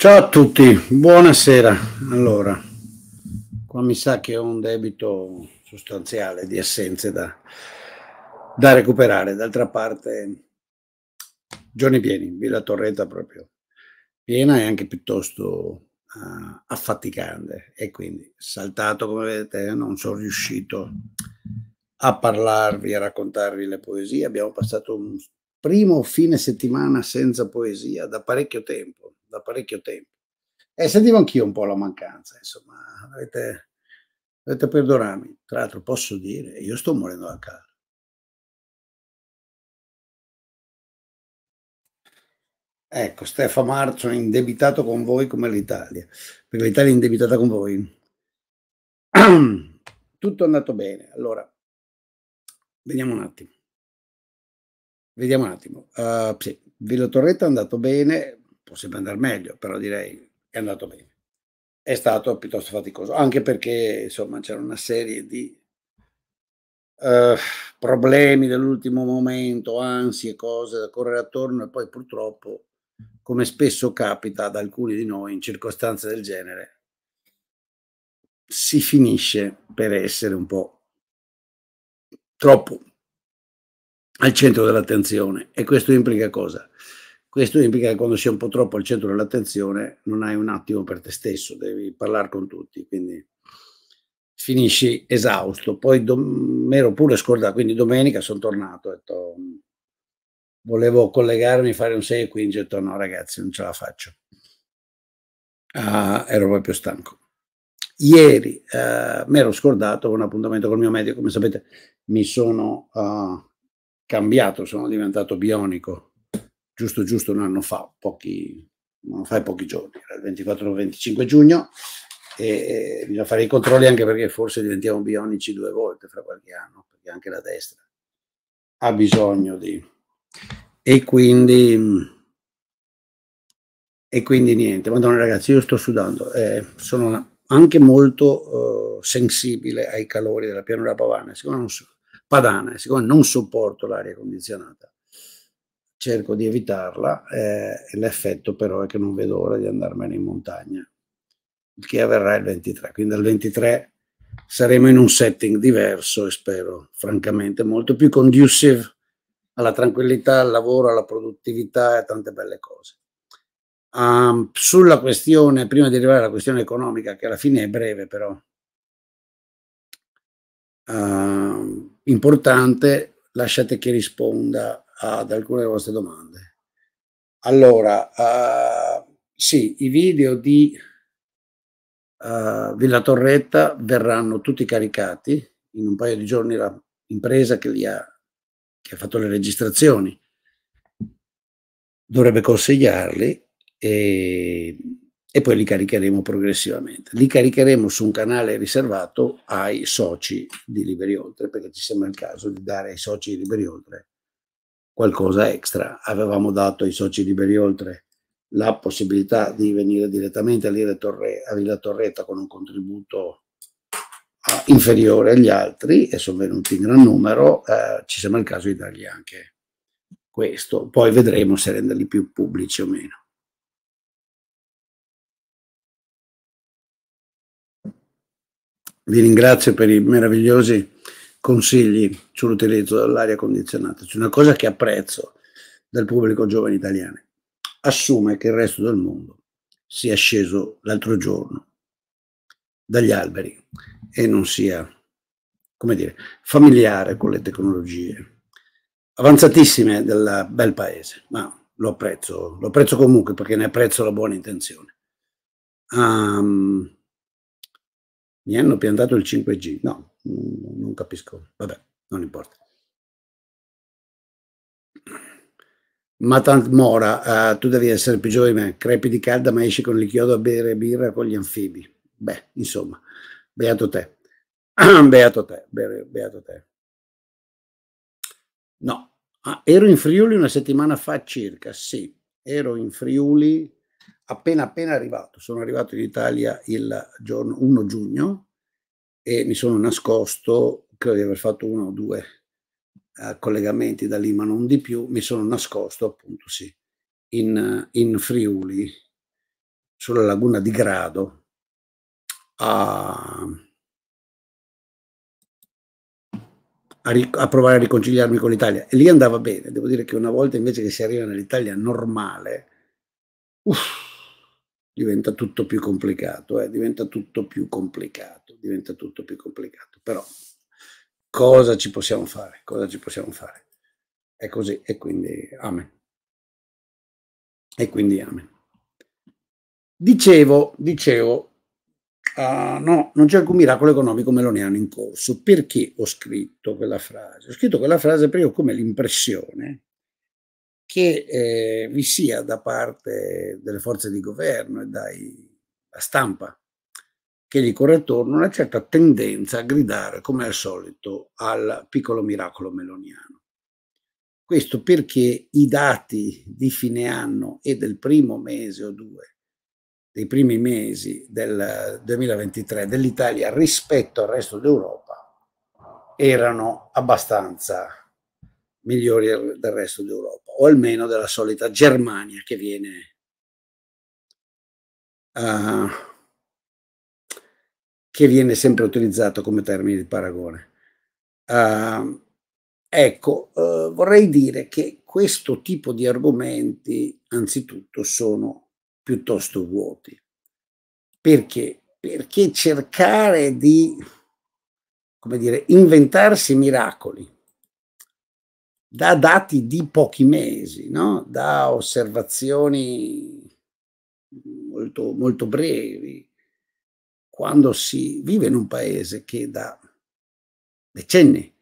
Ciao a tutti, buonasera. Allora, qua mi sa che ho un debito sostanziale di assenze da, da recuperare. D'altra parte, giorni pieni, Villa Torretta proprio piena e anche piuttosto uh, affaticante. E quindi, saltato come vedete, non sono riuscito a parlarvi, a raccontarvi le poesie. Abbiamo passato un primo fine settimana senza poesia da parecchio tempo da parecchio tempo. E eh, sentivo anch'io un po' la mancanza, insomma, avete, dovete perdonarmi. Tra l'altro posso dire, io sto morendo da caldo. Ecco, Stefano Marzo è indebitato con voi come l'Italia, perché l'Italia è indebitata con voi. Tutto è andato bene. Allora, vediamo un attimo. Vediamo un attimo. Uh, sì, Villa Torretta è andato bene, potrebbe andare meglio, però direi è andato bene. È stato piuttosto faticoso, anche perché insomma c'era una serie di Uh, problemi dell'ultimo momento, ansie, cose da correre attorno e poi purtroppo, come spesso capita ad alcuni di noi in circostanze del genere, si finisce per essere un po' troppo al centro dell'attenzione. E questo implica cosa? Questo implica che quando sei un po' troppo al centro dell'attenzione non hai un attimo per te stesso, devi parlare con tutti, quindi finisci esausto. Poi dom- mi ero pure scordato, quindi domenica sono tornato, ho detto, mm, volevo collegarmi, fare un 6 e 15, ho detto no ragazzi non ce la faccio. Uh, ero proprio stanco. Ieri uh, mi ero scordato un appuntamento col mio medico, come sapete mi sono uh, cambiato, sono diventato bionico giusto giusto un anno fa, pochi, fa pochi giorni, il 24-25 giugno, e bisogna fare i controlli anche perché forse diventiamo bionici due volte fra qualche anno, perché anche la destra ha bisogno di... E quindi... E quindi niente, madonna ragazzi, io sto sudando, eh, sono anche molto eh, sensibile ai calori della pianura pavana, siccome non, padana, siccome non sopporto l'aria condizionata, cerco di evitarla, eh, l'effetto però è che non vedo ora di andarmene in montagna, il che avverrà il 23. Quindi al 23 saremo in un setting diverso e spero, francamente, molto più conducive alla tranquillità, al lavoro, alla produttività e a tante belle cose. Um, sulla questione, prima di arrivare alla questione economica, che alla fine è breve però, uh, importante, lasciate che risponda ad alcune delle vostre domande. Allora, uh, sì, i video di uh, Villa Torretta verranno tutti caricati, in un paio di giorni l'impresa che, li ha, che ha fatto le registrazioni dovrebbe consigliarli e, e poi li caricheremo progressivamente. Li caricheremo su un canale riservato ai soci di Liberi Oltre, perché ci sembra il caso di dare ai soci di Liberi Oltre qualcosa extra. Avevamo dato ai soci liberi oltre la possibilità di venire direttamente a, Lire Torre, a Villa Torretta con un contributo ah, inferiore agli altri e sono venuti in gran numero, eh, ci sembra il caso di dargli anche questo. Poi vedremo se renderli più pubblici o meno. Vi ringrazio per i meravigliosi consigli sull'utilizzo dell'aria condizionata. C'è una cosa che apprezzo del pubblico giovane italiano. Assume che il resto del mondo sia sceso l'altro giorno dagli alberi e non sia, come dire, familiare con le tecnologie avanzatissime del bel paese, ma lo apprezzo, lo apprezzo comunque perché ne apprezzo la buona intenzione. Um, mi hanno piantato il 5G. No, non capisco. Vabbè, non importa. Matant Mora, uh, tu devi essere più giovane, crepi di calda ma esci con il chiodo a bere birra con gli anfibi. Beh, insomma, beato te. beato te, be beato te. No, ah, ero in Friuli una settimana fa circa, sì, ero in Friuli appena appena arrivato. Sono arrivato in Italia il giorno 1 giugno e mi sono nascosto, credo di aver fatto uno o due eh, collegamenti da lì, ma non di più, mi sono nascosto appunto sì, in, in Friuli, sulla laguna di Grado, a, a, ric- a provare a riconciliarmi con l'Italia. E lì andava bene, devo dire che una volta invece che si arriva nell'Italia normale, uff, diventa tutto più complicato, eh? diventa tutto più complicato, diventa tutto più complicato. Però cosa ci possiamo fare? Cosa ci possiamo fare? È così e quindi amen. E quindi amen. Dicevo, dicevo, uh, no, non c'è alcun miracolo economico meloniano in corso. Perché ho scritto quella frase? Ho scritto quella frase perché ho come l'impressione che eh, vi sia da parte delle forze di governo e dalla stampa che gli corre attorno una certa tendenza a gridare, come al solito, al piccolo miracolo meloniano. Questo perché i dati di fine anno e del primo mese o due, dei primi mesi del 2023 dell'Italia rispetto al resto d'Europa erano abbastanza migliori del resto d'Europa o almeno della solita Germania che viene, uh, che viene sempre utilizzato come termine di paragone. Uh, ecco, uh, vorrei dire che questo tipo di argomenti anzitutto sono piuttosto vuoti. Perché? Perché cercare di, come dire, inventarsi miracoli da dati di pochi mesi, no? da osservazioni molto, molto brevi, quando si vive in un paese che da decenni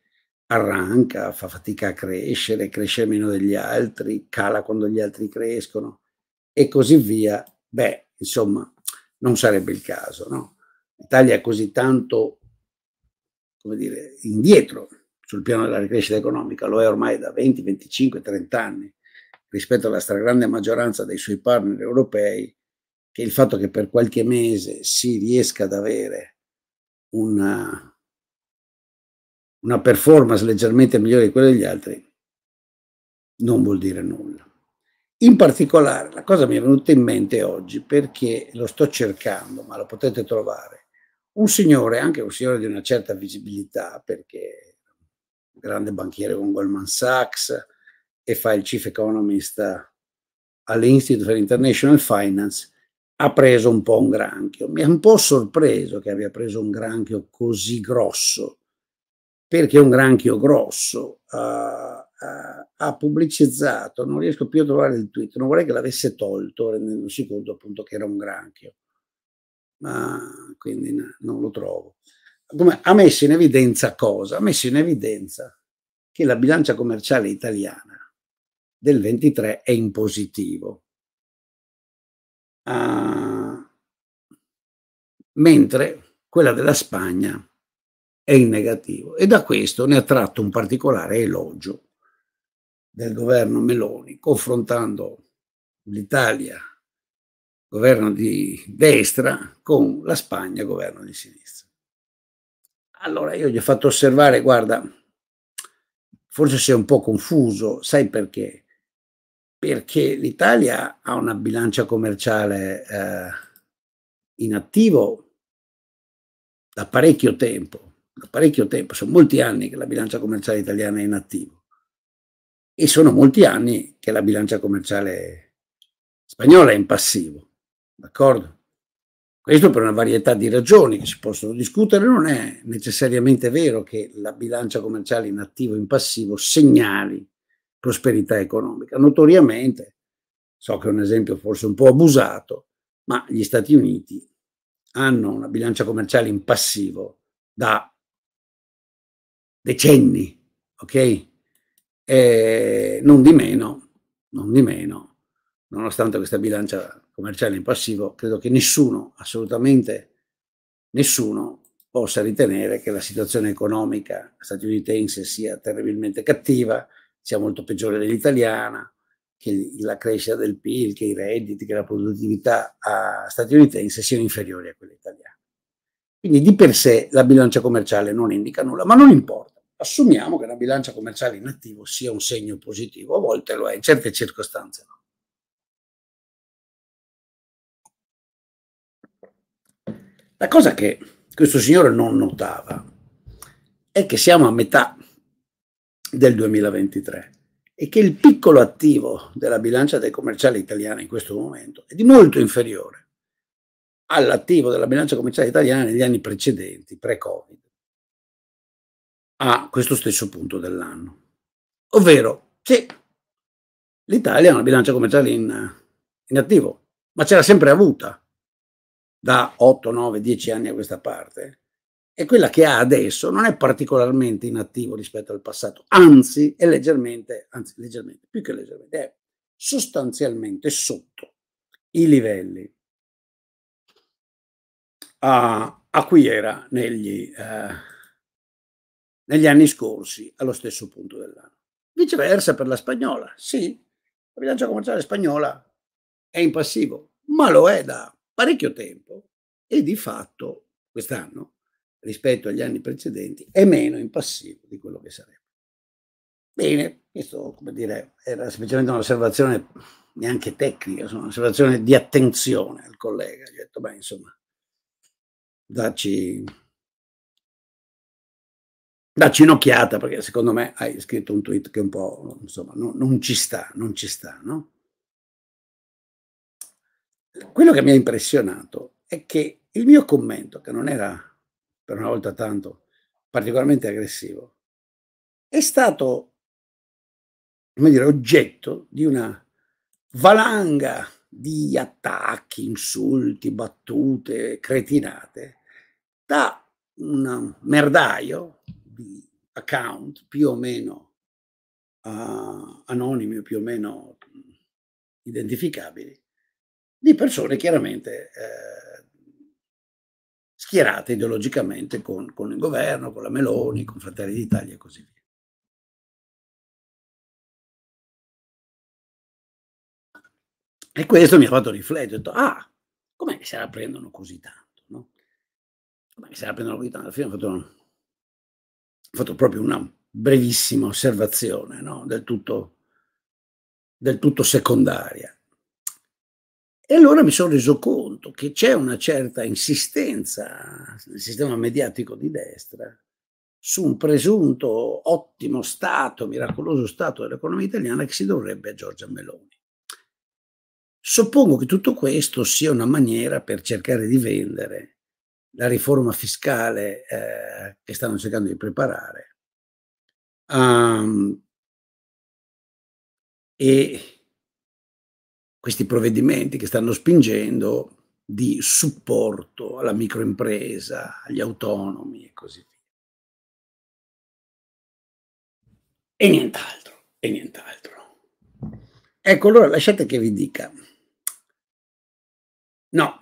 arranca, fa fatica a crescere, cresce meno degli altri, cala quando gli altri crescono e così via, beh, insomma, non sarebbe il caso, no? L'Italia è così tanto, come dire, indietro sul piano della crescita economica, lo è ormai da 20, 25, 30 anni rispetto alla stragrande maggioranza dei suoi partner europei, che il fatto che per qualche mese si riesca ad avere una, una performance leggermente migliore di quella degli altri non vuol dire nulla. In particolare, la cosa mi è venuta in mente oggi perché lo sto cercando, ma lo potete trovare. Un signore, anche un signore di una certa visibilità, perché grande banchiere con Goldman Sachs e fa il chief economist all'Institute for International Finance, ha preso un po' un granchio. Mi ha un po' sorpreso che abbia preso un granchio così grosso, perché un granchio grosso uh, uh, ha pubblicizzato, non riesco più a trovare il tweet, non vorrei che l'avesse tolto, rendendosi conto appunto che era un granchio, ma quindi no, non lo trovo come, ha messo in evidenza cosa? Ha messo in evidenza che la bilancia commerciale italiana del 23 è in positivo. Ah, mentre quella della Spagna è in negativo e da questo ne ha tratto un particolare elogio del governo Meloni, confrontando l'Italia, governo di destra, con la Spagna, governo di sinistra. Allora io gli ho fatto osservare, guarda, forse sei un po' confuso, sai perché? Perché l'Italia ha una bilancia commerciale eh, in da parecchio tempo, da parecchio tempo, sono molti anni che la bilancia commerciale italiana è inattiva e sono molti anni che la bilancia commerciale spagnola è in passivo, d'accordo? Questo per una varietà di ragioni che si possono discutere, non è necessariamente vero che la bilancia commerciale in attivo e in passivo segnali prosperità economica. Notoriamente, so che è un esempio forse un po' abusato, ma gli Stati Uniti hanno una bilancia commerciale in passivo da decenni, ok? E non di meno, non di meno, nonostante questa bilancia commerciale in passivo, credo che nessuno, assolutamente nessuno, possa ritenere che la situazione economica statunitense sia terribilmente cattiva, sia molto peggiore dell'italiana, che la crescita del PIL, che i redditi, che la produttività statunitense siano inferiori a quella italiana. Quindi di per sé la bilancia commerciale non indica nulla, ma non importa. Assumiamo che la bilancia commerciale in attivo sia un segno positivo, a volte lo è, in certe circostanze no. La cosa che questo signore non notava è che siamo a metà del 2023 e che il piccolo attivo della bilancia dei commerciali italiana in questo momento è di molto inferiore all'attivo della bilancia commerciale italiana negli anni precedenti, pre-Covid, a questo stesso punto dell'anno. Ovvero, sì, l'Italia ha una bilancia commerciale in, in attivo, ma ce l'ha sempre avuta da 8, 9, 10 anni a questa parte, e quella che ha adesso non è particolarmente inattivo rispetto al passato, anzi è leggermente, anzi leggermente, più che leggermente, è sostanzialmente sotto i livelli a, a cui era negli, eh, negli anni scorsi allo stesso punto dell'anno. Viceversa per la spagnola, sì, la bilancia commerciale spagnola è in passivo, ma lo è da parecchio tempo e di fatto quest'anno, rispetto agli anni precedenti, è meno impassivo di quello che sarebbe. Bene, questo come dire, era semplicemente un'osservazione neanche tecnica, insomma, un'osservazione di attenzione al collega. Gli ho detto, beh, insomma, dacci, dacci un'occhiata perché secondo me hai scritto un tweet che un po', insomma, no, non ci sta, non ci sta, no? quello che mi ha impressionato è che il mio commento, che non era per una volta tanto particolarmente aggressivo, è stato come dire, oggetto di una valanga di attacchi, insulti, battute, cretinate, da un merdaio di account più o meno uh, anonimi, più o meno identificabili, di persone chiaramente eh, schierate ideologicamente con, con, il governo, con la Meloni, con Fratelli d'Italia e così via. E questo mi ha fatto riflettere, ho detto, ah, com'è che se la prendono così tanto? No? Com'è che se la prendono così tanto? Alla fine ho fatto, ho fatto proprio una brevissima osservazione, no? del, tutto, del tutto secondaria. E allora mi sono reso conto che c'è una certa insistenza nel sistema mediatico di destra su un presunto ottimo stato, miracoloso stato dell'economia italiana che si dovrebbe a Giorgia Meloni. Suppongo che tutto questo sia una maniera per cercare di vendere la riforma fiscale eh, che stanno cercando di preparare. Um, e questi provvedimenti che stanno spingendo di supporto alla microimpresa, agli autonomi e così via. E nient'altro, e nient'altro. Ecco, allora lasciate che vi dica, no,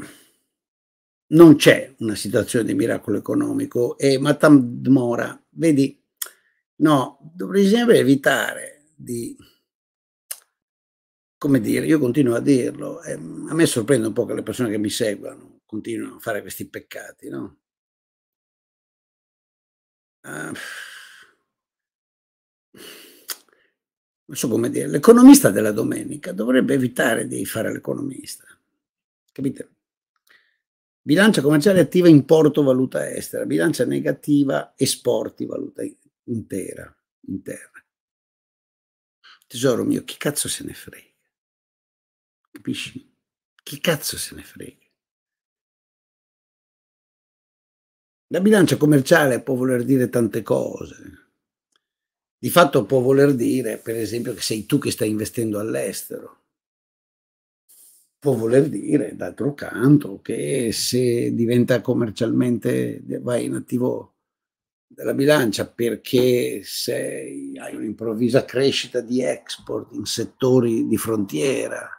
non c'è una situazione di miracolo economico e Matam Dmora, vedi, no, dovrebbe evitare di come dire, io continuo a dirlo, eh, a me sorprende un po' che le persone che mi seguono continuino a fare questi peccati, no? Uh, non so come dire, l'economista della domenica dovrebbe evitare di fare l'economista, capite? Bilancia commerciale attiva importo valuta estera, bilancia negativa esporti valuta intera, interna. Tesoro mio, chi cazzo se ne frega? Capisci? Chi cazzo se ne frega? La bilancia commerciale può voler dire tante cose. Di fatto può voler dire, per esempio, che sei tu che stai investendo all'estero. Può voler dire, d'altro canto, che se diventa commercialmente, vai in attivo della bilancia perché sei, hai un'improvvisa crescita di export in settori di frontiera,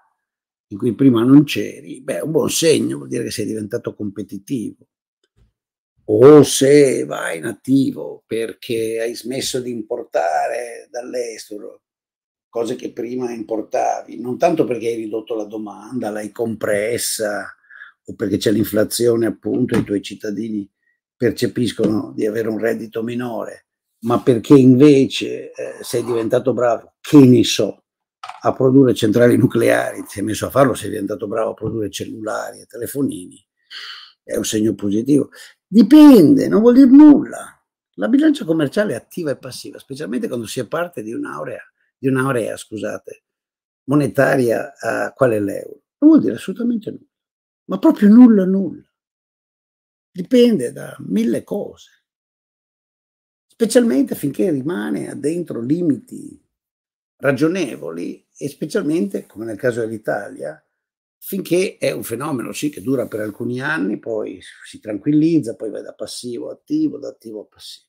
in cui prima non c'eri, beh, è un buon segno, vuol dire che sei diventato competitivo. O se vai in attivo perché hai smesso di importare dall'estero cose che prima importavi, non tanto perché hai ridotto la domanda, l'hai compressa o perché c'è l'inflazione appunto i tuoi cittadini percepiscono di avere un reddito minore, ma perché invece eh, sei diventato bravo, che ne so, a produrre centrali nucleari, si è messo a farlo, si è diventato bravo a produrre cellulari e telefonini, è un segno positivo. Dipende, non vuol dire nulla. La bilancia commerciale è attiva e passiva, specialmente quando si è parte di un'aurea, di un'aurea scusate, monetaria a quale l'euro. Non vuol dire assolutamente nulla, ma proprio nulla, nulla. Dipende da mille cose, specialmente finché rimane dentro limiti ragionevoli e specialmente, come nel caso dell'Italia, finché è un fenomeno sì che dura per alcuni anni, poi si tranquillizza, poi va da passivo a attivo, da attivo a passivo.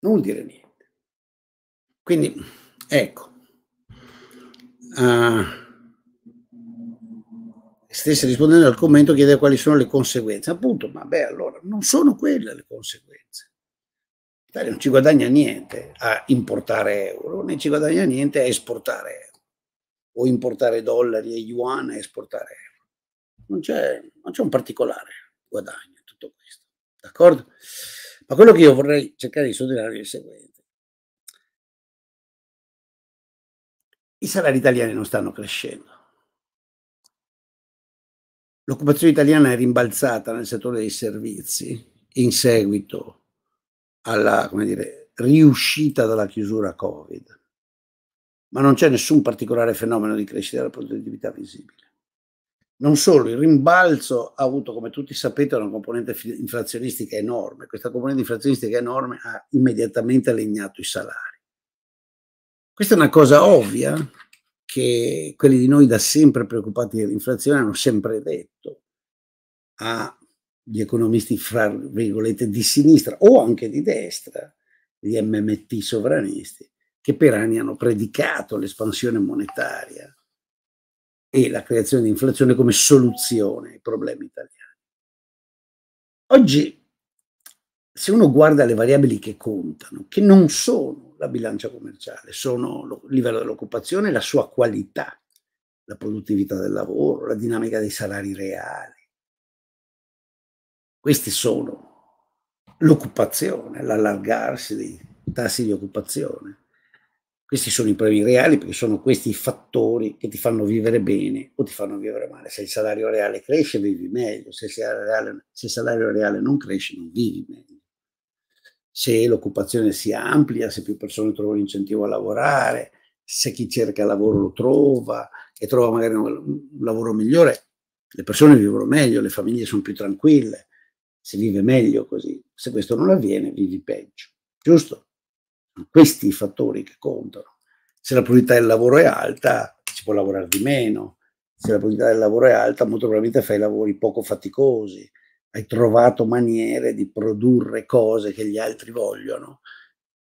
Non vuol dire niente. Quindi, ecco, uh, stesse rispondendo al commento chiede quali sono le conseguenze. Appunto, ma beh, allora, non sono quelle le conseguenze. L'Italia non ci guadagna niente a importare euro, né ci guadagna niente a esportare euro, o importare dollari e yuan e esportare euro. Non c'è, non c'è un particolare guadagno in tutto questo, d'accordo? Ma quello che io vorrei cercare di sottolineare è il seguente. I salari italiani non stanno crescendo. L'occupazione italiana è rimbalzata nel settore dei servizi in seguito alla dire, riuscita dalla chiusura Covid, ma non c'è nessun particolare fenomeno di crescita della produttività visibile. Non solo, il rimbalzo ha avuto, come tutti sapete, una componente inflazionistica enorme. Questa componente inflazionistica enorme ha immediatamente legnato i salari. Questa è una cosa ovvia che quelli di noi da sempre preoccupati dell'inflazione hanno sempre detto. Ha gli economisti, fra virgolette, di sinistra o anche di destra, gli MMT sovranisti, che per anni hanno predicato l'espansione monetaria e la creazione di inflazione come soluzione ai problemi italiani. Oggi, se uno guarda le variabili che contano, che non sono la bilancia commerciale, sono il livello dell'occupazione, la sua qualità, la produttività del lavoro, la dinamica dei salari reali, questi sono l'occupazione, l'allargarsi dei tassi di occupazione. Questi sono i premi reali perché sono questi i fattori che ti fanno vivere bene o ti fanno vivere male. Se il salario reale cresce vivi meglio, se il salario reale, il salario reale non cresce non vivi meglio. Se l'occupazione si amplia, se più persone trovano incentivo a lavorare, se chi cerca lavoro lo trova e trova magari un lavoro migliore, le persone vivono meglio, le famiglie sono più tranquille si vive meglio così. Se questo non avviene, vivi peggio. Giusto? Sono questi i fattori che contano. Se la priorità del lavoro è alta, si può lavorare di meno. Se la priorità del lavoro è alta, molto probabilmente fai lavori poco faticosi. Hai trovato maniere di produrre cose che gli altri vogliono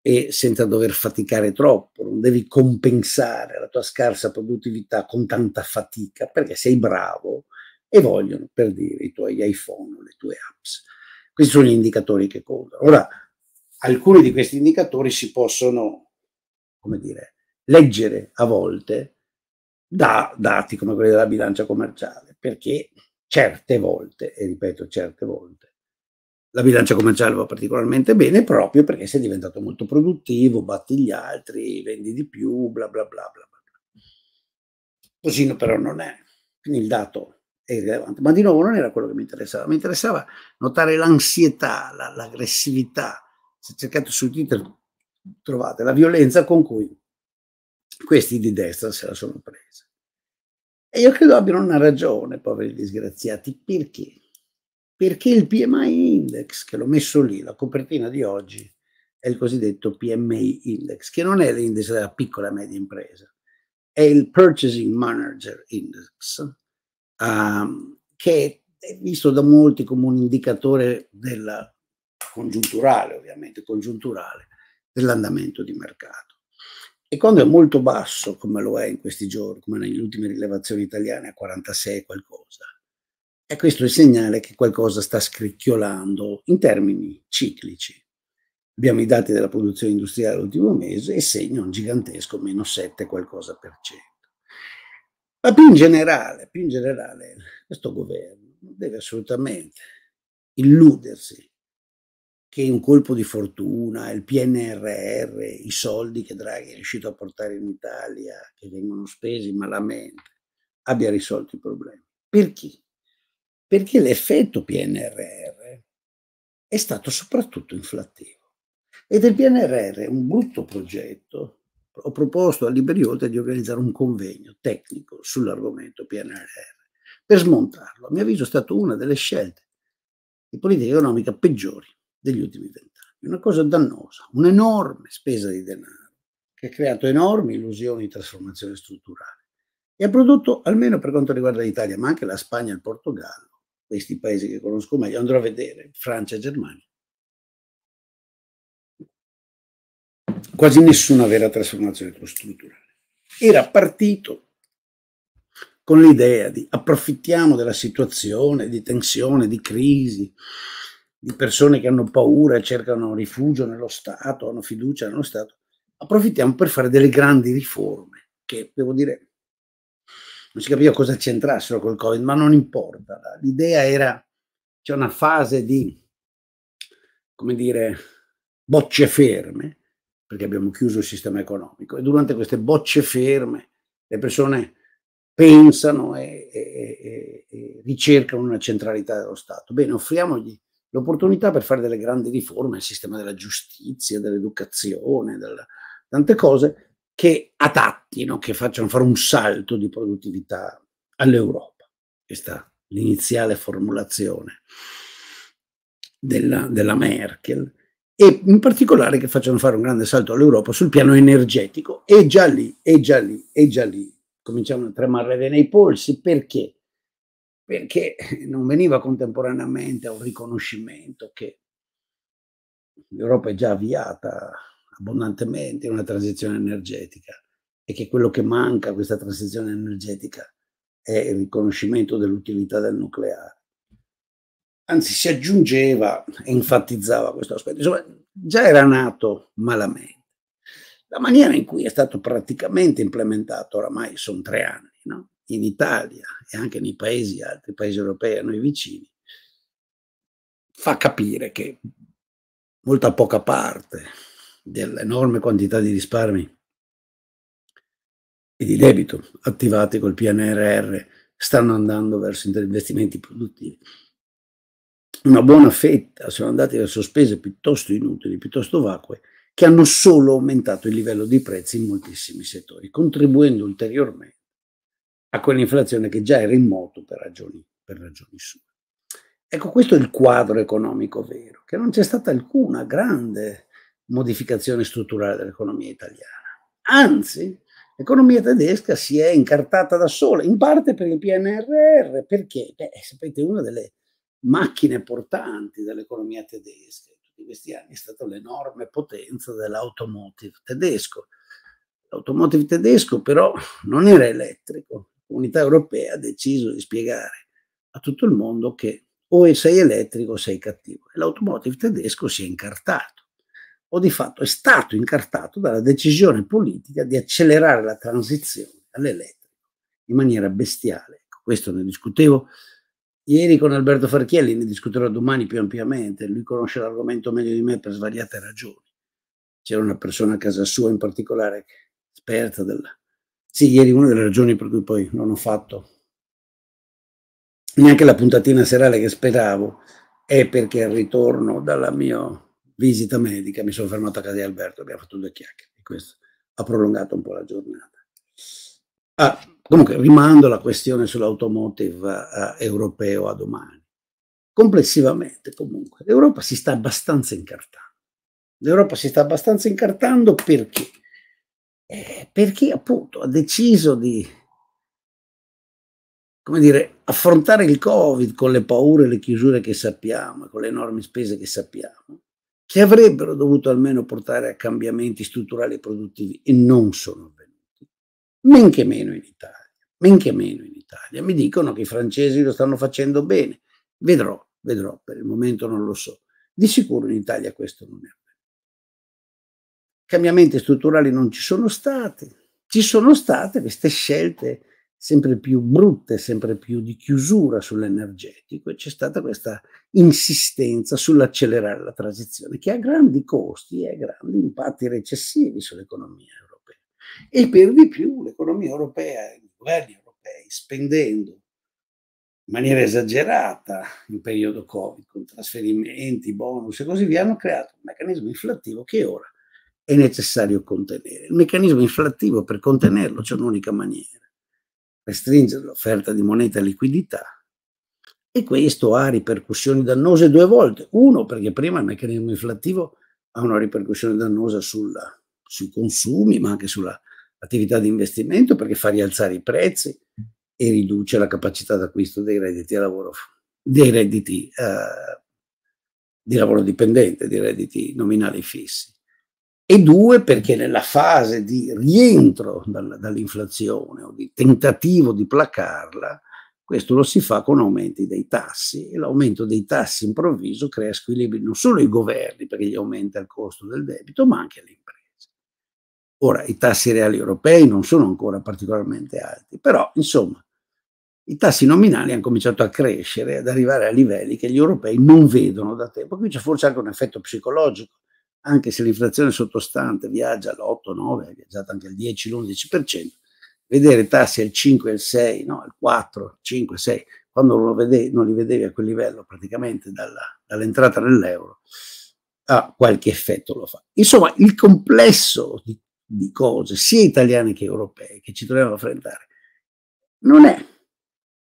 e senza dover faticare troppo, non devi compensare la tua scarsa produttività con tanta fatica, perché sei bravo e vogliono, per dire, i tuoi iPhone o le tue apps. Questi sono gli indicatori che contano. Ora, alcuni di questi indicatori si possono, come dire, leggere a volte da dati come quelli della bilancia commerciale, perché certe volte, e ripeto certe volte, la bilancia commerciale va particolarmente bene proprio perché sei diventato molto produttivo, batti gli altri, vendi di più, bla bla bla bla. Così però non è. Quindi il dato è irrilevante, ma di nuovo non era quello che mi interessava, mi interessava notare l'ansietà, la, l'aggressività, se cercate su Twitter trovate la violenza con cui questi di destra se la sono presa. E io credo abbiano una ragione, poveri disgraziati, perché? Perché il PMI index, che l'ho messo lì, la copertina di oggi, è il cosiddetto PMI index, che non è l'indice della piccola e media impresa, è il Purchasing Manager Index, uh, che è visto da molti come un indicatore del congiunturale, ovviamente congiunturale, dell'andamento di mercato. E quando è molto basso, come lo è in questi giorni, come nelle ultime rilevazioni italiane a 46 qualcosa, è questo il segnale che qualcosa sta scricchiolando in termini ciclici. Abbiamo i dati della produzione industriale l'ultimo mese e segna un gigantesco meno 7 qualcosa per cento. Ma più in generale, più in generale questo governo non deve assolutamente illudersi che un colpo di fortuna, il PNRR, i soldi che Draghi è riuscito a portare in Italia, che vengono spesi malamente, abbia risolto i problemi. Perché? Perché l'effetto PNRR è stato soprattutto inflattivo. Ed il PNRR è un brutto progetto ho proposto a Liberi Liberiolte di organizzare un convegno tecnico sull'argomento PNRR per smontarlo. A mio avviso è stata una delle scelte di politica economica peggiori degli ultimi vent'anni. Una cosa dannosa, un'enorme spesa di denaro che ha creato enormi illusioni di trasformazione strutturale e ha prodotto, almeno per quanto riguarda l'Italia, ma anche la Spagna e il Portogallo, questi paesi che conosco meglio, andrò a vedere, Francia e Germania, quasi nessuna vera trasformazione strutturale. Era partito con l'idea di approfittiamo della situazione di tensione, di crisi, di persone che hanno paura e cercano rifugio nello Stato, hanno fiducia nello Stato, approfittiamo per fare delle grandi riforme che, devo dire, non si capiva cosa c'entrassero col Covid, ma non importa. L'idea era, c'è una fase di, come dire, bocce ferme, perché abbiamo chiuso il sistema economico e durante queste bocce ferme le persone pensano e, e, e ricercano una centralità dello Stato. Bene, offriamogli l'opportunità per fare delle grandi riforme al sistema della giustizia, dell'educazione, della, tante cose che adattino, che facciano fare un salto di produttività all'Europa. Questa è l'iniziale formulazione della, della Merkel e in particolare che facciano fare un grande salto all'Europa sul piano energetico. E già lì, e già lì, e già lì cominciamo a tremare nei polsi perché? Perché non veniva contemporaneamente a un riconoscimento che l'Europa è già avviata abbondantemente in una transizione energetica e che quello che manca a questa transizione energetica è il riconoscimento dell'utilità del nucleare anzi si aggiungeva e enfatizzava questo aspetto. Insomma, già era nato malamente. La maniera in cui è stato praticamente implementato oramai sono tre anni, no? in Italia e anche nei paesi, altri paesi europei a noi vicini, fa capire che molta poca parte dell'enorme quantità di risparmi e di debito attivati col PNRR stanno andando verso investimenti produttivi una buona fetta sono andati verso spese piuttosto inutili, piuttosto vacue, che hanno solo aumentato il livello di prezzi in moltissimi settori, contribuendo ulteriormente a quell'inflazione che già era in moto per ragioni, per ragioni sue. Ecco, questo è il quadro economico vero, che non c'è stata alcuna grande modificazione strutturale dell'economia italiana. Anzi, l'economia tedesca si è incartata da sola, in parte per il PNRR, perché, beh, sapete, una delle macchine portanti dell'economia tedesca in tutti questi anni è stata l'enorme potenza dell'automotive tedesco. L'automotive tedesco però non era elettrico. La comunità europea ha deciso di spiegare a tutto il mondo che o sei elettrico o sei cattivo. E l'automotive tedesco si è incartato, o di fatto è stato incartato dalla decisione politica di accelerare la transizione all'elettrico in maniera bestiale. Ecco, questo ne discutevo Ieri con Alberto Farchielli ne discuterò domani più ampiamente, lui conosce l'argomento meglio di me per svariate ragioni. C'era una persona a casa sua in particolare, esperta della... Sì, ieri una delle ragioni per cui poi non ho fatto neanche la puntatina serale che speravo è perché al ritorno dalla mia visita medica mi sono fermato a casa di Alberto, abbiamo fatto due chiacchiere e questo ha prolungato un po' la giornata. Ah, comunque rimando la questione sull'automotive eh, europeo a domani. Complessivamente comunque l'Europa si sta abbastanza incartando. L'Europa si sta abbastanza incartando perché? Eh, perché appunto ha deciso di come dire, affrontare il Covid con le paure le chiusure che sappiamo, con le enormi spese che sappiamo, che avrebbero dovuto almeno portare a cambiamenti strutturali e produttivi e non sono avvenuti men che meno in Italia, men che meno in Italia. Mi dicono che i francesi lo stanno facendo bene, vedrò, vedrò, per il momento non lo so. Di sicuro in Italia questo non è avvenuto. Cambiamenti strutturali non ci sono stati, ci sono state queste scelte sempre più brutte, sempre più di chiusura sull'energetico e c'è stata questa insistenza sull'accelerare la transizione che ha grandi costi e grandi impatti recessivi sull'economia europea. E per di più l'economia europea, i governi europei, spendendo in maniera esagerata in periodo Covid, con trasferimenti, bonus e così via, hanno creato un meccanismo inflattivo che ora è necessario contenere. Il meccanismo inflattivo per contenerlo c'è un'unica maniera, restringere l'offerta di moneta e liquidità e questo ha ripercussioni dannose due volte. Uno, perché prima il meccanismo inflattivo ha una ripercussione dannosa sulla sui consumi, ma anche sull'attività di investimento perché fa rialzare i prezzi e riduce la capacità d'acquisto dei redditi, a lavoro, dei redditi eh, di lavoro dipendente, dei redditi nominali fissi. E due, perché nella fase di rientro dall'inflazione o di tentativo di placarla, questo lo si fa con aumenti dei tassi e l'aumento dei tassi improvviso crea squilibri non solo ai governi perché gli aumenta il costo del debito, ma anche alle imprese. Ora, i tassi reali europei non sono ancora particolarmente alti, però insomma, i tassi nominali hanno cominciato a crescere, ad arrivare a livelli che gli europei non vedono da tempo. Qui c'è forse anche un effetto psicologico, anche se l'inflazione sottostante viaggia all'8, 9, ha viaggiato anche al 10, l'11%, vedere tassi al 5, al 6, no, al 4, 5, 6, quando non, vede, non li vedevi a quel livello praticamente dall'entrata nell'euro, ha ah, qualche effetto lo fa. Insomma, il complesso di di cose, sia italiane che europee, che ci troviamo a affrontare, non è,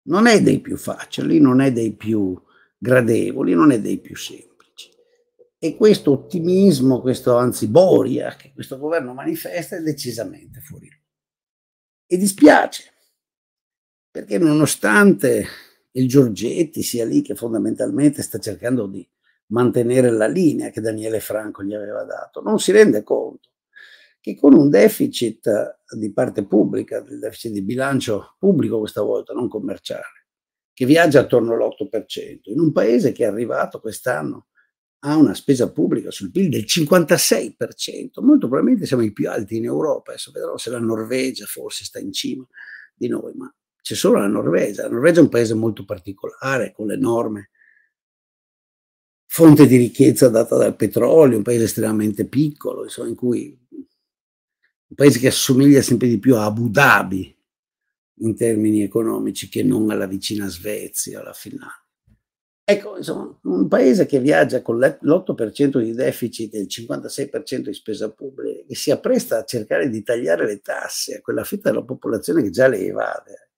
non è dei più facili, non è dei più gradevoli, non è dei più semplici. E questo ottimismo, questo anzi boria che questo governo manifesta è decisamente fuori E dispiace, perché nonostante il Giorgetti sia lì che fondamentalmente sta cercando di mantenere la linea che Daniele Franco gli aveva dato, non si rende conto che con un deficit di parte pubblica, del deficit di bilancio pubblico questa volta, non commerciale, che viaggia attorno all'8%, in un paese che è arrivato quest'anno a una spesa pubblica sul PIL del 56%, molto probabilmente siamo i più alti in Europa, adesso vedrò se la Norvegia forse sta in cima di noi, ma c'è solo la Norvegia, la Norvegia è un paese molto particolare, con l'enorme fonte di ricchezza data dal petrolio, un paese estremamente piccolo, insomma, in cui un paese che assomiglia sempre di più a Abu Dhabi in termini economici che non alla vicina Svezia alla Finlandia. Ecco, insomma, un paese che viaggia con l'8% di deficit e il 56% di spesa pubblica, e si appresta a cercare di tagliare le tasse a quella fetta della popolazione che già le evade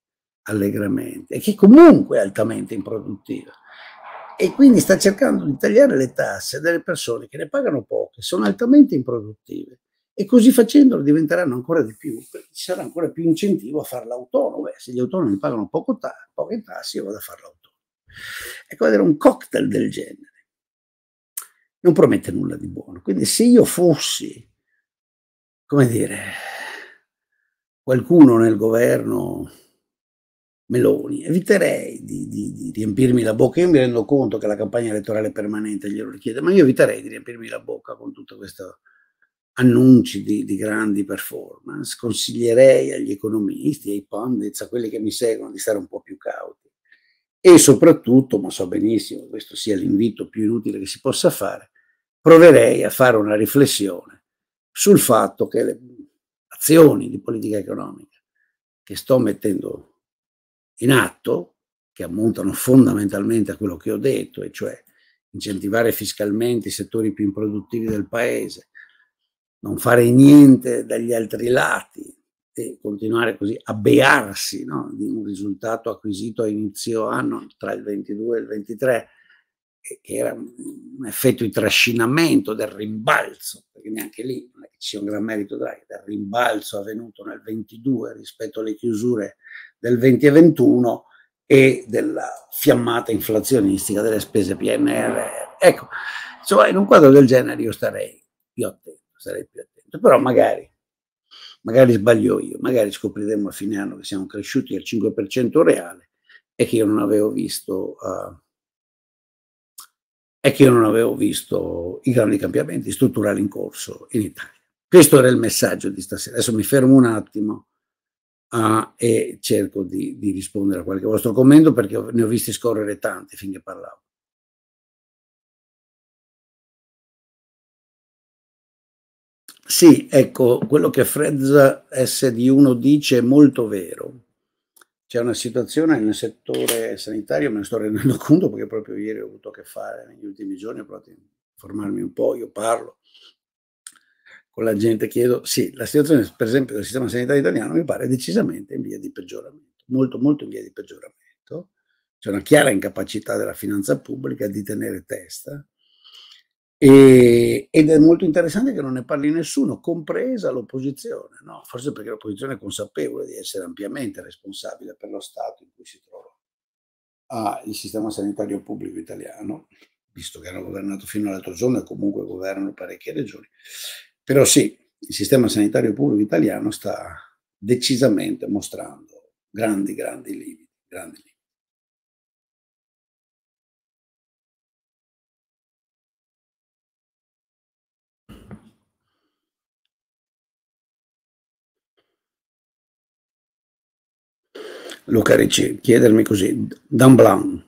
allegramente e che comunque è altamente improduttiva. E quindi sta cercando di tagliare le tasse delle persone che ne pagano poche, sono altamente improduttive e così facendo lo diventeranno ancora di più, ci sarà ancora più incentivo a farla autonomo. Beh, se gli autonomi pagano poco ta- poche tasse, io vado a farla autonomo. Ecco, era un cocktail del genere. Non promette nulla di buono. Quindi se io fossi, come dire, qualcuno nel governo Meloni, eviterei di, di, di, riempirmi la bocca. Io mi rendo conto che la campagna elettorale permanente glielo richiede, ma io eviterei di riempirmi la bocca con tutta questa annunci di, di, grandi performance, consiglierei agli economisti, ai pundits, a quelli che mi seguono di stare un po' più cauti. E soprattutto, ma so benissimo che questo sia l'invito più inutile che si possa fare, proverei a fare una riflessione sul fatto che le azioni di politica economica che sto mettendo in atto, che ammontano fondamentalmente a quello che ho detto, e cioè incentivare fiscalmente i settori più improduttivi del paese, non fare niente dagli altri lati e continuare così a bearsi no? di un risultato acquisito a inizio anno tra il 22 e il 23 che era un effetto di trascinamento del rimbalzo, perché neanche lì non è che ci sia un gran merito Draghi, del rimbalzo avvenuto nel 22 rispetto alle chiusure del 20 e 21 e della fiammata inflazionistica delle spese PNR. Ecco, insomma, in un quadro del genere io starei più attento sarei più attento, però magari, magari sbaglio io, magari scopriremo a fine anno che siamo cresciuti al 5% reale e che io non avevo visto... Uh, eh, è che io non avevo visto i grandi cambiamenti strutturali in corso in Italia. Questo era il messaggio di stasera. Adesso mi fermo un attimo uh, e cerco di, di rispondere a qualche vostro commento perché ne ho visti scorrere tanti finché parlavo. Sì, ecco, quello che Fred SD1 dice è molto vero. C'è una situazione nel settore sanitario, me ne sto rendendo conto perché proprio ieri ho avuto a che fare, negli ultimi giorni ho provato a informarmi un po', io parlo con la gente, chiedo, sì, la situazione per esempio del sistema sanitario italiano mi pare decisamente in via di peggioramento, molto molto in via di peggioramento. C'è una chiara incapacità della finanza pubblica di tenere testa e, ed è molto interessante che non ne parli nessuno, compresa l'opposizione, no? forse perché l'opposizione è consapevole di essere ampiamente responsabile per lo stato in cui si trova ah, il sistema sanitario pubblico italiano, visto che hanno governato fino all'altro giorno e comunque governano parecchie regioni. Però sì, il sistema sanitario pubblico italiano sta decisamente mostrando grandi, grandi limiti. Grandi limiti. Luca Ricci, chiedermi così, Dan Blanc,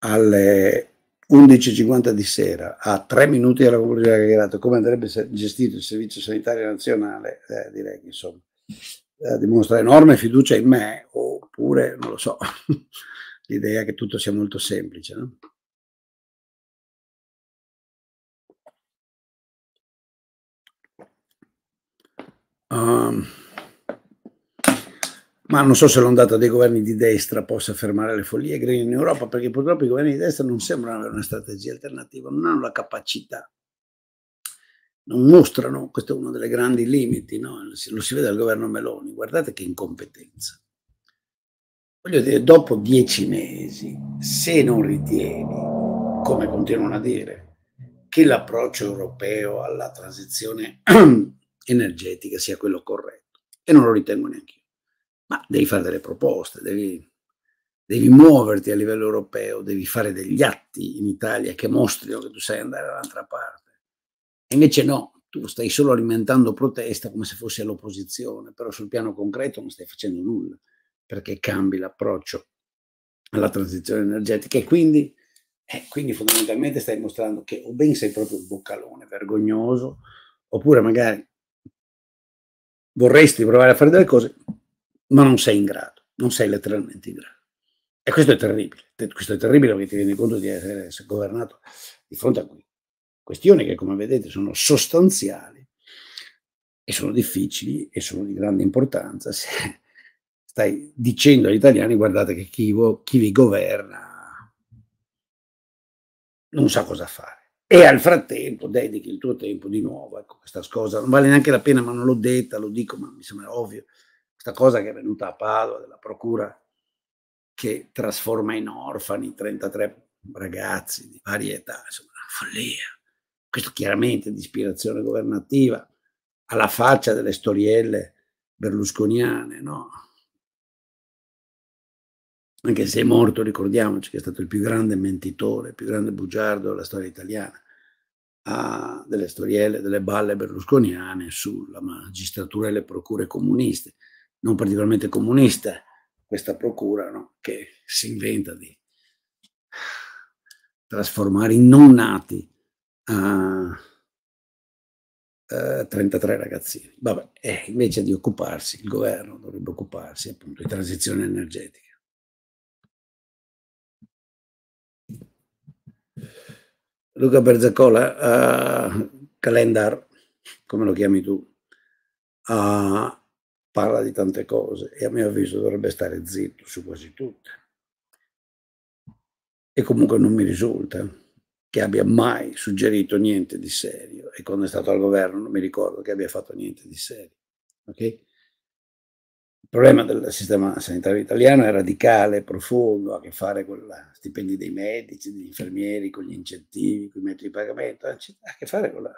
alle 11.50 di sera, a tre minuti dalla conclusione del grado, come andrebbe gestito il Servizio Sanitario Nazionale, eh, direi che insomma eh, dimostra enorme fiducia in me, oppure, non lo so, l'idea che tutto sia molto semplice. No? Um, ma non so se l'ondata dei governi di destra possa fermare le follie green in Europa, perché purtroppo i governi di destra non sembrano avere una strategia alternativa, non hanno la capacità, non mostrano, questo è uno dei grandi limiti, no? lo si vede dal governo Meloni, guardate che incompetenza. Voglio dire, dopo dieci mesi, se non ritieni, come continuano a dire, che l'approccio europeo alla transizione energetica sia quello corretto, e non lo ritengo neanche io ma devi fare delle proposte, devi, devi muoverti a livello europeo, devi fare degli atti in Italia che mostrino che tu sai andare dall'altra parte. E invece no, tu stai solo alimentando protesta come se fossi all'opposizione, però sul piano concreto non stai facendo nulla, perché cambi l'approccio alla transizione energetica e quindi, eh, quindi fondamentalmente stai mostrando che o ben sei proprio un boccalone vergognoso, oppure magari vorresti provare a fare delle cose ma non sei in grado, non sei letteralmente in grado. E questo è terribile, questo è terribile perché ti rendi conto di essere, governato di fronte a questioni che come vedete sono sostanziali e sono difficili e sono di grande importanza. Se stai dicendo agli italiani guardate che chi, chi vi governa non sa cosa fare e al frattempo dedichi il tuo tempo di nuovo. Ecco, questa cosa non vale neanche la pena, ma non l'ho detta, lo dico, ma mi sembra ovvio. Questa cosa che è venuta a Padova della procura che trasforma in orfani 33 ragazzi di varie età, insomma, una follia. Questo chiaramente di ispirazione governativa, alla faccia delle storielle berlusconiane, no? Anche se è morto, ricordiamoci che è stato il più grande mentitore, il più grande bugiardo della storia italiana, ha delle storielle, delle balle berlusconiane sulla magistratura e le procure comuniste non particolarmente comunista, questa procura no? che si inventa di trasformare in non nati a, eh, a 33 ragazzini. Vabbè, eh, invece di occuparsi, il governo dovrebbe occuparsi appunto di transizione energetica. Luca Berzaccola, uh, Calendar, come lo chiami tu, uh, parla di tante cose e a mio avviso dovrebbe stare zitto su quasi tutte. E comunque non mi risulta che abbia mai suggerito niente di serio e quando è stato al governo non mi ricordo che abbia fatto niente di serio. Okay? Il problema del sistema sanitario italiano è radicale, profondo, ha a che fare con gli stipendi dei medici, degli infermieri, con gli incentivi, con i metodi di pagamento, ha a che fare con la...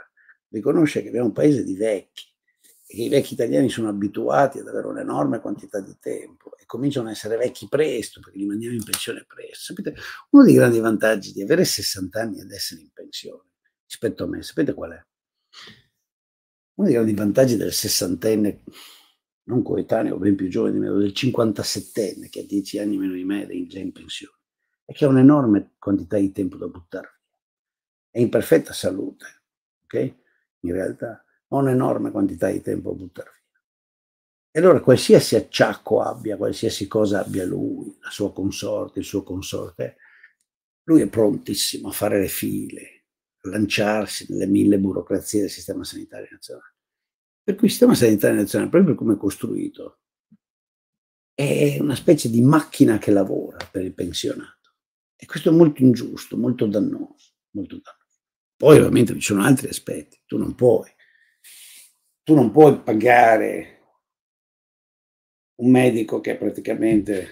riconosce che abbiamo un paese di vecchi i vecchi italiani sono abituati ad avere un'enorme quantità di tempo e cominciano ad essere vecchi presto perché li mandiamo in pensione presto. Sapete, uno dei grandi vantaggi di avere 60 anni ed essere in pensione rispetto a me, sapete qual è? Uno dei grandi vantaggi del sessantenne, non coetaneo, ben più giovane di me, del 57enne che ha 10 anni meno di me ed è già in pensione, è che ha un'enorme quantità di tempo da buttare via. È in perfetta salute, ok? In realtà ho un'enorme quantità di tempo a buttare via. E allora qualsiasi acciacco abbia, qualsiasi cosa abbia lui, la sua consorte, il suo consorte, lui è prontissimo a fare le file, a lanciarsi nelle mille burocrazie del sistema sanitario nazionale. Per cui il sistema sanitario nazionale, proprio come è costruito, è una specie di macchina che lavora per il pensionato. E questo è molto ingiusto, molto dannoso, molto dannoso. Poi ovviamente ci sono altri aspetti, tu non puoi tu non puoi pagare un medico che praticamente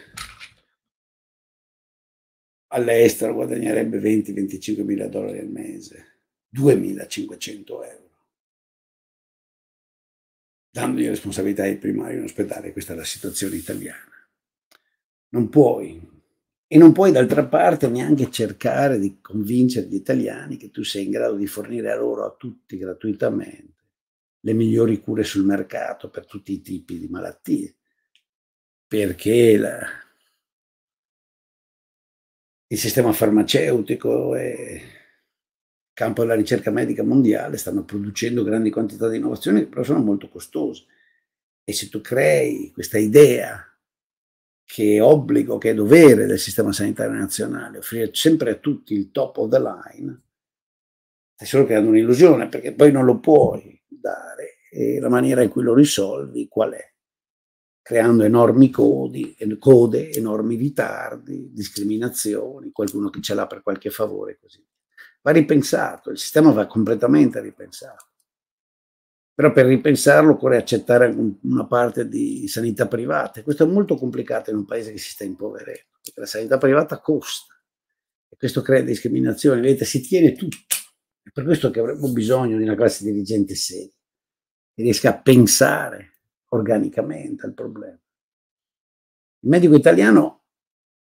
all'estero guadagnerebbe 20-25 mila dollari al mese, 2.500 euro, dandogli responsabilità ai primari in ospedale, questa è la situazione italiana. Non puoi. E non puoi d'altra parte neanche cercare di convincere gli italiani che tu sei in grado di fornire a loro, a tutti gratuitamente, le migliori cure sul mercato per tutti i tipi di malattie, perché la, il sistema farmaceutico e il campo della ricerca medica mondiale stanno producendo grandi quantità di innovazioni però sono molto costose. E se tu crei questa idea che è obbligo, che è dovere del sistema sanitario nazionale, offrire sempre a tutti il top of the line, stai solo creando un'illusione, perché poi non lo puoi dare e la maniera in cui lo risolvi qual è? Creando enormi codi, code, enormi ritardi, discriminazioni, qualcuno che ce l'ha per qualche favore così. Va ripensato, il sistema va completamente ripensato. Però per ripensarlo occorre accettare una parte di sanità privata. Questo è molto complicato in un paese che si sta impoverendo, perché la sanità privata costa e questo crea discriminazioni. Vedete, si tiene tutto è per questo che avremmo bisogno di una classe dirigente seria, che riesca a pensare organicamente al problema. Il medico italiano,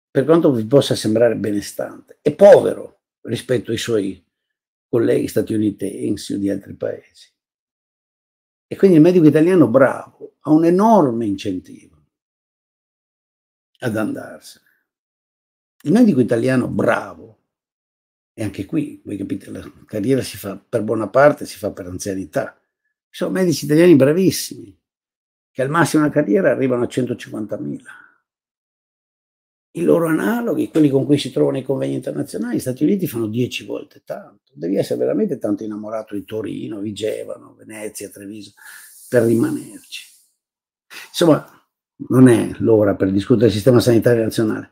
per quanto vi possa sembrare benestante, è povero rispetto ai suoi colleghi statunitensi o di altri paesi. E quindi il medico italiano bravo ha un enorme incentivo ad andarsene. Il medico italiano bravo e anche qui, voi capite, la carriera si fa per buona parte, si fa per anzianità. Ci sono medici italiani bravissimi, che al massimo della carriera arrivano a 150.000. I loro analoghi, quelli con cui si trovano i convegni internazionali, gli Stati Uniti fanno 10 volte tanto. Devi essere veramente tanto innamorato di Torino, Vigevano, Venezia, Treviso, per rimanerci. Insomma, non è l'ora per discutere del sistema sanitario nazionale,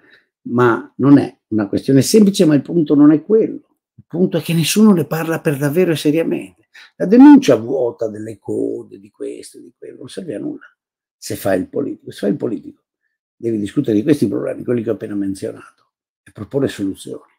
ma non è una questione semplice, ma il punto non è quello. Il punto è che nessuno ne parla per davvero e seriamente. La denuncia vuota delle code, di questo, di quello, non serve a nulla se fa il politico. Se fa il politico, devi discutere di questi problemi, quelli che ho appena menzionato, e proporre soluzioni.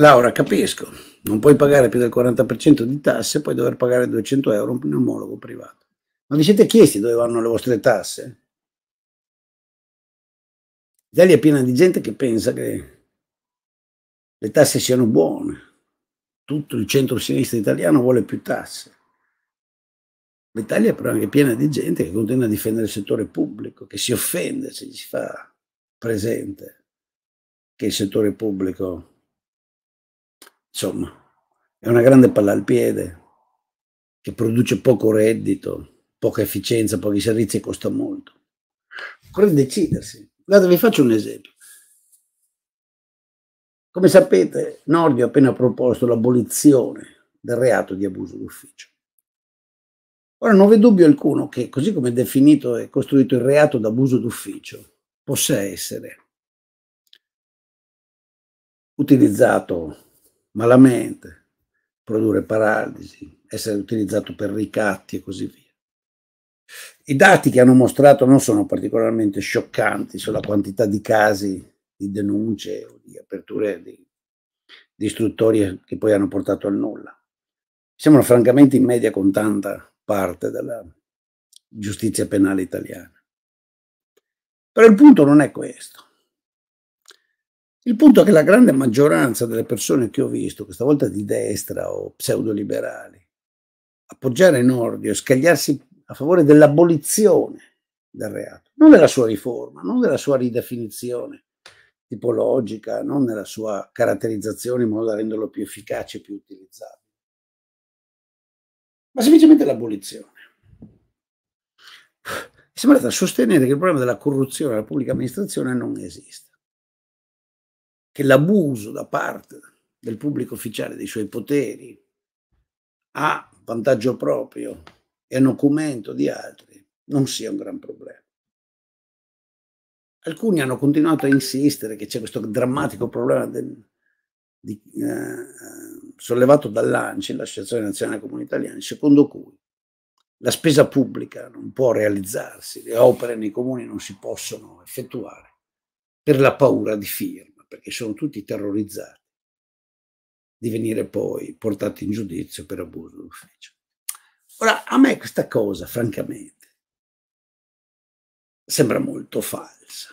Laura, capisco, non puoi pagare più del 40% di tasse e poi dover pagare 200 euro a un omologo privato. Ma vi siete chiesti dove vanno le vostre tasse? L'Italia è piena di gente che pensa che le tasse siano buone. Tutto il centro-sinistra italiano vuole più tasse. L'Italia però è anche piena di gente che continua a difendere il settore pubblico, che si offende se gli si fa presente che il settore pubblico Insomma, è una grande palla al piede che produce poco reddito, poca efficienza, pochi servizi e costa molto. Occorre decidersi. Guarda, vi faccio un esempio. Come sapete, Nordio ha appena proposto l'abolizione del reato di abuso d'ufficio. Ora non v'è dubbio alcuno che, così come è definito e costruito il reato d'abuso d'ufficio, possa essere utilizzato malamente, produrre paralisi, essere utilizzato per ricatti e così via. I dati che hanno mostrato non sono particolarmente scioccanti sulla quantità di casi di denunce o di aperture di, di istruttorie che poi hanno portato al nulla. Siamo francamente in media con tanta parte della giustizia penale italiana. Però il punto non è questo. Il punto è che la grande maggioranza delle persone che ho visto, questa volta di destra o pseudoliberali, appoggiare Nordio o scagliarsi a favore dell'abolizione del reato, non della sua riforma, non della sua ridefinizione tipologica, non nella sua caratterizzazione in modo da renderlo più efficace e più utilizzabile, ma semplicemente l'abolizione. Sembrate sostenere che il problema della corruzione nella pubblica amministrazione non esiste che l'abuso da parte del pubblico ufficiale dei suoi poteri a vantaggio proprio e a nocumento di altri non sia un gran problema. Alcuni hanno continuato a insistere che c'è questo drammatico problema del, di, eh, sollevato dall'ANCI, l'Associazione Nazionale Comuni Italiani, secondo cui la spesa pubblica non può realizzarsi, le opere nei comuni non si possono effettuare per la paura di firma perché sono tutti terrorizzati di venire poi portati in giudizio per abuso d'ufficio. Ora, a me questa cosa, francamente, sembra molto falsa.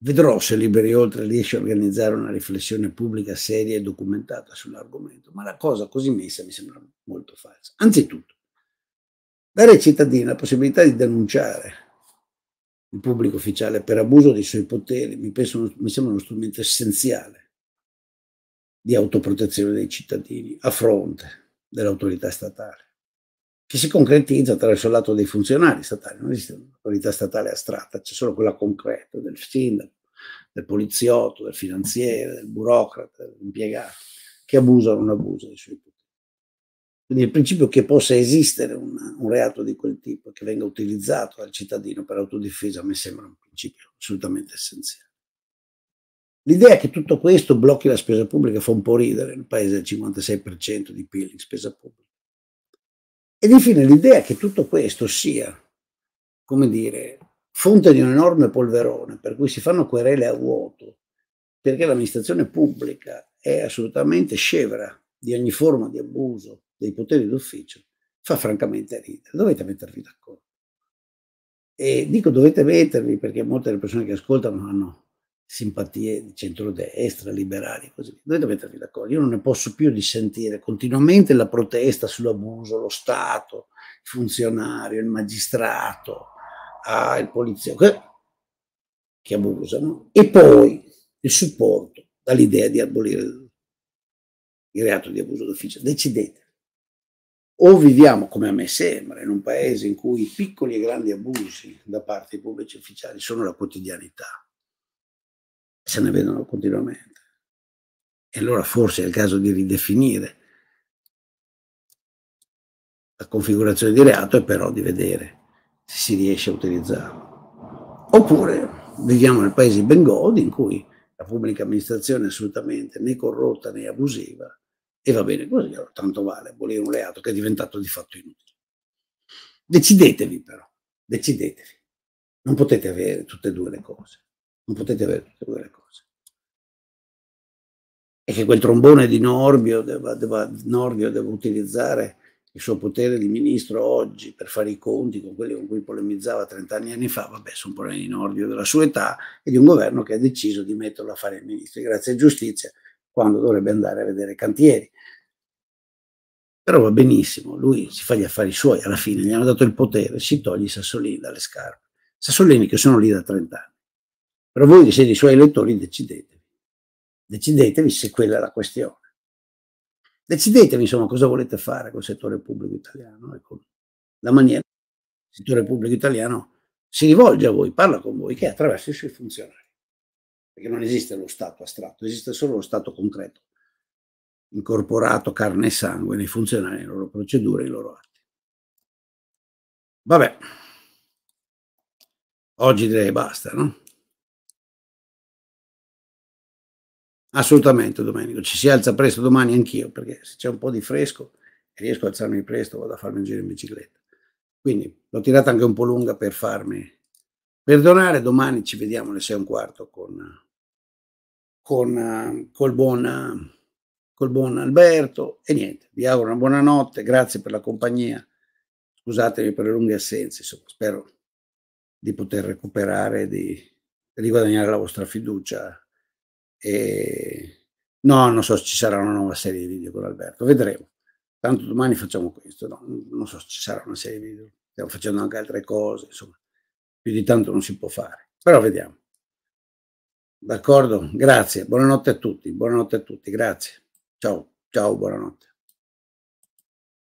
Vedrò se Liberi Oltre riesce a organizzare una riflessione pubblica seria e documentata sull'argomento, ma la cosa così messa mi sembra molto falsa. Anzitutto, dare ai cittadini la possibilità di denunciare il pubblico ufficiale per abuso dei suoi poteri mi, penso, mi sembra uno strumento essenziale di autoprotezione dei cittadini a fronte dell'autorità statale, che si concretizza attraverso il lato dei funzionari statali. Non esiste un'autorità statale astratta, c'è solo quella concreta del sindaco, del poliziotto, del finanziere, del burocrate, dell'impiegato, che abusa o non abusa dei suoi poteri. Quindi il principio che possa esistere un, un reato di quel tipo che venga utilizzato dal cittadino per autodifesa mi sembra un principio assolutamente essenziale. L'idea che tutto questo blocchi la spesa pubblica fa un po' ridere, il paese ha il 56% di PIL in spesa pubblica. Ed infine l'idea che tutto questo sia, come dire, fonte di un enorme polverone, per cui si fanno querele a vuoto, perché l'amministrazione pubblica è assolutamente scevra di ogni forma di abuso dei poteri d'ufficio fa francamente ridere. Dovete mettervi d'accordo. E dico dovete mettervi perché molte delle persone che ascoltano hanno simpatie di centrodestra, liberali, così via. Dovete mettervi d'accordo. Io non ne posso più di sentire continuamente la protesta sull'abuso, lo Stato, il funzionario, il magistrato, ah, il poliziotto, che abusano. E poi il supporto dall'idea di abolire il reato di abuso d'ufficio. Decidete o viviamo, come a me sembra, in un paese in cui i piccoli e grandi abusi da parte dei pubblici ufficiali sono la quotidianità, se ne vedono continuamente. E allora forse è il caso di ridefinire la configurazione di reato e però di vedere se si riesce a utilizzarlo. Oppure viviamo nel paese di Bengodi in cui la pubblica amministrazione è assolutamente né corrotta né abusiva e va bene così, allora tanto vale abolire un reato che è diventato di fatto inutile. Decidetevi però, decidetevi. Non potete avere tutte e due le cose. Non potete avere tutte e due le cose. E che quel trombone di Norbio debba, debba, Nordio debba utilizzare il suo potere di ministro oggi per fare i conti con quelli con cui polemizzava 30 anni fa, vabbè, sono problemi di Norbio della sua età e di un governo che ha deciso di metterlo a fare il ministro, di grazia e giustizia, quando dovrebbe andare a vedere cantieri. Però va benissimo, lui si fa gli affari suoi, alla fine gli hanno dato il potere, si toglie i sassolini dalle scarpe. Sassolini che sono lì da 30 anni. Però voi che siete i suoi elettori decidetevi. Decidetevi se quella è la questione. Decidetevi insomma cosa volete fare col settore pubblico italiano e con la maniera il settore pubblico italiano si rivolge a voi, parla con voi, che è attraverso i suoi funzionari. Perché non esiste lo Stato astratto, esiste solo lo Stato concreto incorporato carne e sangue nei funzionari, le loro procedure e i loro atti. Vabbè, oggi direi basta, no? Assolutamente Domenico, ci si alza presto domani anch'io, perché se c'è un po' di fresco e riesco a alzarmi presto vado a farmi un giro in bicicletta. Quindi l'ho tirata anche un po' lunga per farmi perdonare, domani ci vediamo alle 6 e un quarto con, con, eh, col buon col buon Alberto e niente, vi auguro una buona notte, grazie per la compagnia, scusatemi per le lunghe assenze, insomma, spero di poter recuperare, di riguadagnare la vostra fiducia e no, non so se ci sarà una nuova serie di video con Alberto, vedremo. Tanto domani facciamo questo, no? non so se ci sarà una serie di video, stiamo facendo anche altre cose, insomma, più di tanto non si può fare, però vediamo. D'accordo? Grazie, buonanotte a tutti, buonanotte a tutti, grazie. Ciao, ciao, buonanotte.